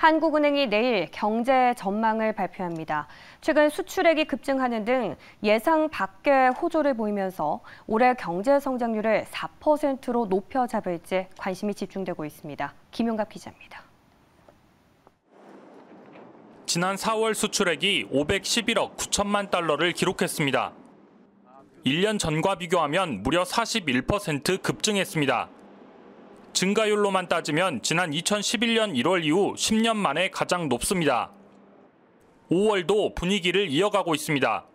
한국은행이 내일 경제 전망을 발표합니다. 최근 수출액이 급증하는 등 예상 밖의 호조를 보이면서 올해 경제 성장률을 4%로 높여 잡을지 관심이 집중되고 있습니다. 김용갑 기자입니다. 지난 4월 수출액이 511억 9천만 달러를 기록했습니다. 1년 전과 비교하면 무려 41% 급증했습니다. 증가율로만 따지면 지난 2011년 1월 이후 10년 만에 가장 높습니다. 5월도 분위기를 이어가고 있습니다.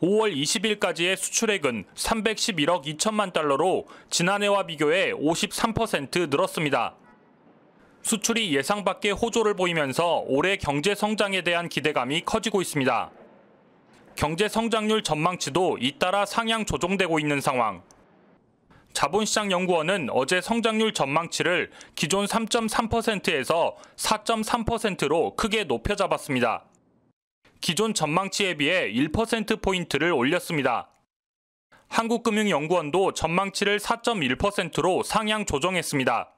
5월 20일까지의 수출액은 311억 2천만 달러로 지난해와 비교해 53% 늘었습니다. 수출이 예상 밖의 호조를 보이면서 올해 경제 성장에 대한 기대감이 커지고 있습니다. 경제 성장률 전망치도 잇따라 상향 조정되고 있는 상황. 자본시장연구원은 어제 성장률 전망치를 기존 3.3%에서 4.3%로 크게 높여잡았습니다. 기존 전망치에 비해 1%포인트를 올렸습니다. 한국금융연구원도 전망치를 4.1%로 상향 조정했습니다.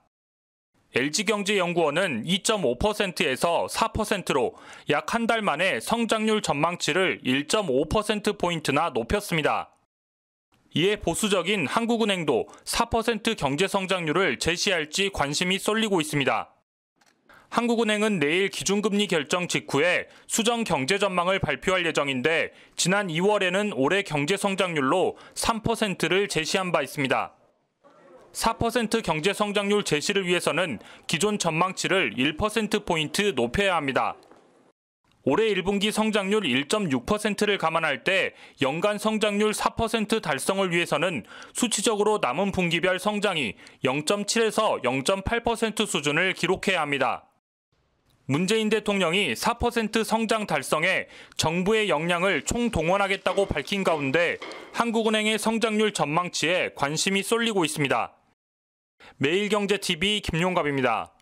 LG경제연구원은 2.5%에서 4%로 약 한 달 만에 성장률 전망치를 1.5%포인트나 높였습니다. 이에 보수적인 한국은행도 4% 경제 성장률을 제시할지 관심이 쏠리고 있습니다. 한국은행은 내일 기준금리 결정 직후에 수정 경제 전망을 발표할 예정인데 지난 2월에는 올해 경제 성장률로 3%를 제시한 바 있습니다. 4% 경제 성장률 제시를 위해서는 기존 전망치를 1%포인트 높여야 합니다. 올해 1분기 성장률 1.6%를 감안할 때 연간 성장률 4% 달성을 위해서는 수치적으로 남은 분기별 성장이 0.7에서 0.8% 수준을 기록해야 합니다. 문재인 대통령이 4% 성장 달성에 정부의 역량을 총동원하겠다고 밝힌 가운데 한국은행의 성장률 전망치에 관심이 쏠리고 있습니다. 매일경제TV 김용갑입니다.